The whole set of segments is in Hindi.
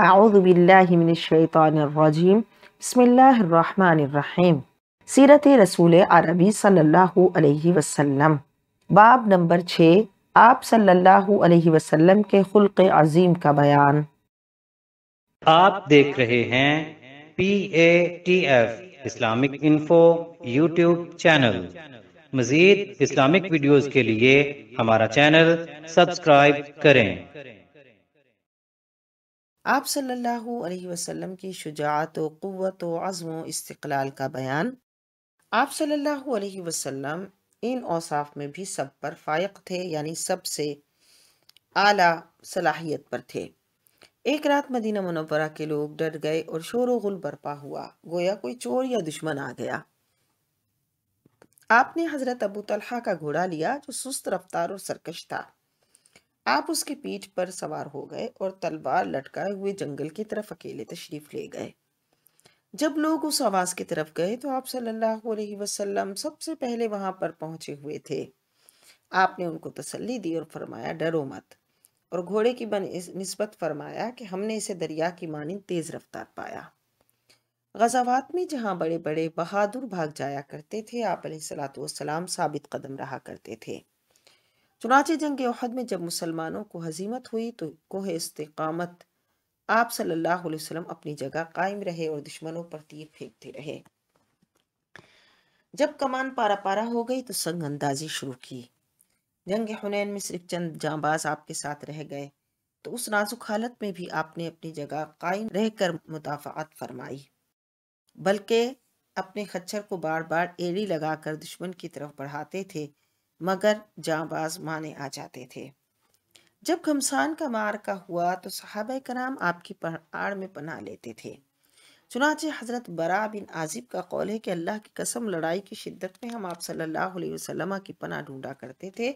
आउज़बिल्लिमिनशैतरजीम बसमीम सीरत रसूल अरबी सल्लल्लाहु अलैहि वसल्लम बाब नंबर छः आप सल्लल्लाहु अलैहि वसल्लम के खुल्क अजीम का बयान आप देख रहे हैं P A T F Islamic info YouTube channel मज़ीद इस्लामिक वीडियोस के लिए हमारा चैनल सब्सक्राइब करें आप सल्लल्लाहु अलैहि वसल्लम की शुजात व क़वत व व इस्तक़लाल का बयान आप सल्लल्लाहु अलैहि वसल्लम इन औसाफ में भी सब पर फ़ायक थे यानी सबसे आला सलाहियत पर थे एक रात मदीना मनवरा के लोग डर गए और शोर गुल बर्पा हुआ गोया कोई चोर या दुश्मन आ गया आपने हज़रत अबू तलहा का घोड़ा लिया जो सुस्त रफ्तार और सरकश था आप उसकी पीठ पर सवार हो गए और तलवार लटकाए हुए जंगल की तरफ अकेले तशरीफ ले गए जब लोग उस आवाज़ की तरफ गए तो आप सल्लल्लाहु अलैहि वसल्लम सबसे पहले वहां पर पहुंचे हुए थे आपने उनको तसल्ली दी और फरमाया डरो मत और घोड़े की बन नस्बत फरमाया कि हमने इसे दरिया की मानी तेज़ रफ्तार पाया गजावात में जहाँ बड़े बड़े बहादुर भाग जाया करते थे आप सलाम साबित कदम रहा करते थे चुनाचे जंग अहद में जब मुसलमानों को हजीमत हुई तो कोह इस्तकामत आप सल्लल्लाहु अलैहि वसल्लम अपनी जगह कायम रहे और दुश्मनों पर तीर फेंकते रहे जब कमान पारा पारा हो गई तो संग अंदाजी शुरू की जंग हुनैन में सिर्फ चंद जाबाज आपके साथ रह गए तो उस नाजुक हालत में भी आपने अपनी जगह कायम रहकर मुदाफ़ात फरमाई बल्कि अपने खच्चर को बार बार एड़ी लगाकर दुश्मन की तरफ बढ़ाते थे मगर जाबाज माने आ जाते थे जब घमसान का मार का हुआ तो साहब कराम आपकी आड़ में पना लेते थे चुनाचे हज़रत बरा बिन आजिब का कौल है कि अल्लाह की कसम लड़ाई की शिद्दत में हम आप सल्लल्लाहु अलैहि वसल्लम की पना ढूंढा करते थे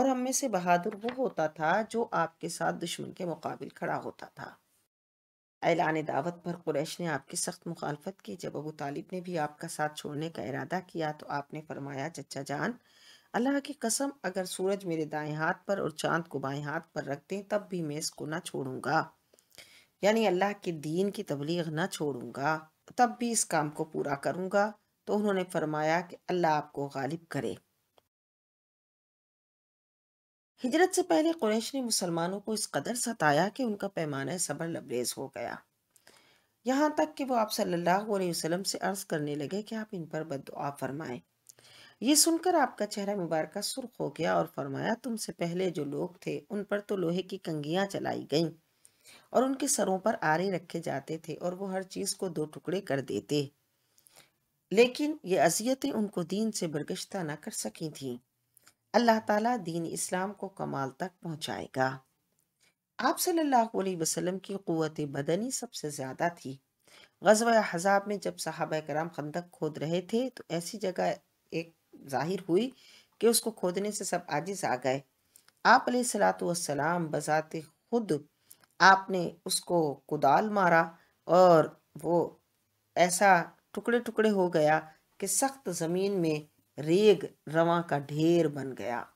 और हम में से बहादुर वो होता था जो आपके साथ दुश्मन के मुकाबले खड़ा होता था ऐलान दावत पर कुरैश ने आपकी सख्त मुखालफत की जब अबू तालिब ने भी आपका साथ छोड़ने का इरादा किया तो आपने फरमाया चचा जान अल्लाह की कसम अगर सूरज मेरे दाएं हाथ पर और चांद को बाएं हाथ पर रखते हैं तब भी मैं इसको ना छोड़ूंगा यानी अल्लाह के दीन की तबलीग ना छोड़ूंगा तब भी इस काम को पूरा करूंगा तो उन्होंने फरमाया कि अल्लाह आपको गालिब करे हिजरत से पहले कुरैश ने मुसलमानों को इस कदर सताया कि उनका पैमाना सबर लबरेज हो गया यहाँ तक कि वो आप सल्लल्लाहु अलैहि वसल्लम से अर्ज़ करने लगे कि आप इन पर बद फरमाएं ये सुनकर आपका चेहरा मुबारक सुर्ख हो गया और फरमाया तुमसे पहले जो लोग थे उन पर तो लोहे की कंगियाँ चलाई गईं और उनके सरों पर आरे रखे जाते थे और वो हर चीज़ को दो टुकड़े कर देते लेकिन ये अजियतें उनको दीन से बरगश्ता ना कर सकी थीं अल्लाह ताला दीन इस्लाम को कमाल तक पहुँचाएगा आप सल्लल्लाहु अलैहि वसल्लम की क़ुत बदनी सबसे ज़्यादा थी गजब हज़ाब में जब साहब कराम खंदक खोद रहे थे तो ऐसी जगह एक जाहिर हुई कि उसको खोदने से सब आजिज आ गए आप सलाम बजाते खुद आपने उसको कुदाल मारा और वो ऐसा टुकड़े टुकड़े हो गया कि सख्त ज़मीन में रेग रवा का ढेर बन गया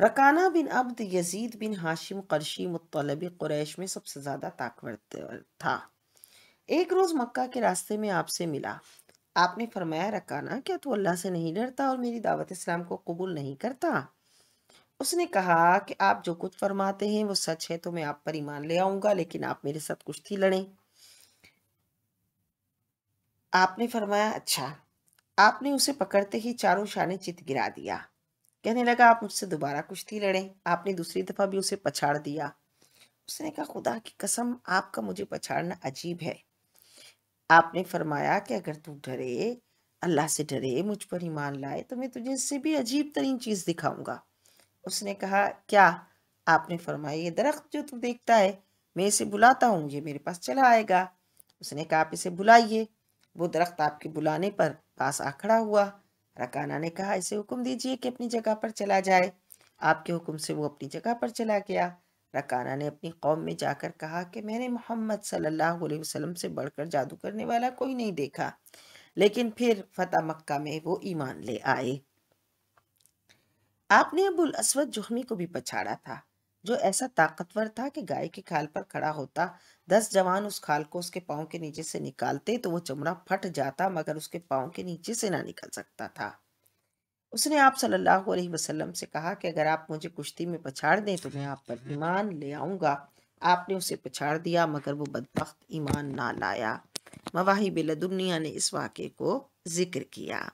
Rukana bin Abd Yazid bin Hashim Qurashi Muttalibi Quraysh में सबसे ज़्यादा ताकतवर था एक रोज़ मक्का के रास्ते में आपसे मिला आपने फरमाया रखा ना क्या तू अल्लाह से नहीं डरता और मेरी दावत इस्लाम को कबूल नहीं करता उसने कहा कि आप जो कुछ फरमाते हैं वो सच है तो मैं आप पर ईमान ले आऊंगा लेकिन आप मेरे साथ कुश्ती लड़ें आपने फरमाया अच्छा आपने उसे पकड़ते ही चारों शाने चित गिरा दिया कहने लगा आप मुझसे दोबारा कुश्ती लड़ें आपने दूसरी दफ़ा भी उसे पछाड़ दिया उसने कहा खुदा की कसम आपका मुझे पछाड़ना अजीब है आपने फरमाया कि अगर तू डरे अल्लाह से डरे मुझ पर ईमान लाए तो मैं तुझे इससे भी अजीब तरीन चीज़ दिखाऊंगा उसने कहा क्या आपने फरमाया ये दरख्त जो तू देखता है मैं इसे बुलाता हूँ ये मेरे पास चला आएगा उसने कहा आप इसे बुलाइए वो दरख्त आपके बुलाने पर पास आ खड़ा हुआ रकाना ने कहा इसे हुक्म दीजिए कि अपनी जगह पर चला जाए आपके हुक्म से वो अपनी जगह पर चला गया रकाना ने अपनी कौम में जाकर कहा कि मैंने मोहम्मद सल्लल्लाहु अलैहि वसल्लम से बढ़कर जादू करने वाला कोई नहीं देखा लेकिन फिर फतेह मक्का में वो ईमान ले आए आपने अबुल असवद जुहमी को भी पछाड़ा था जो ऐसा ताकतवर था कि गाय के खाल पर खड़ा होता दस जवान उस खाल को उसके पाँव के नीचे से निकालते तो वो चमड़ा फट जाता मगर उसके पाँव के नीचे से ना निकल सकता था उसने आप सल्लल्लाहु अलैहि वसल्लम से कहा कि अगर आप मुझे कुश्ती में पछाड़ दें तो मैं आप पर ईमान ले आऊँगा आपने उसे पछाड़ दिया मगर वो बदबख्त ईमान ना लाया मवाहिब लदुनिया ने इस वाक़े को जिक्र किया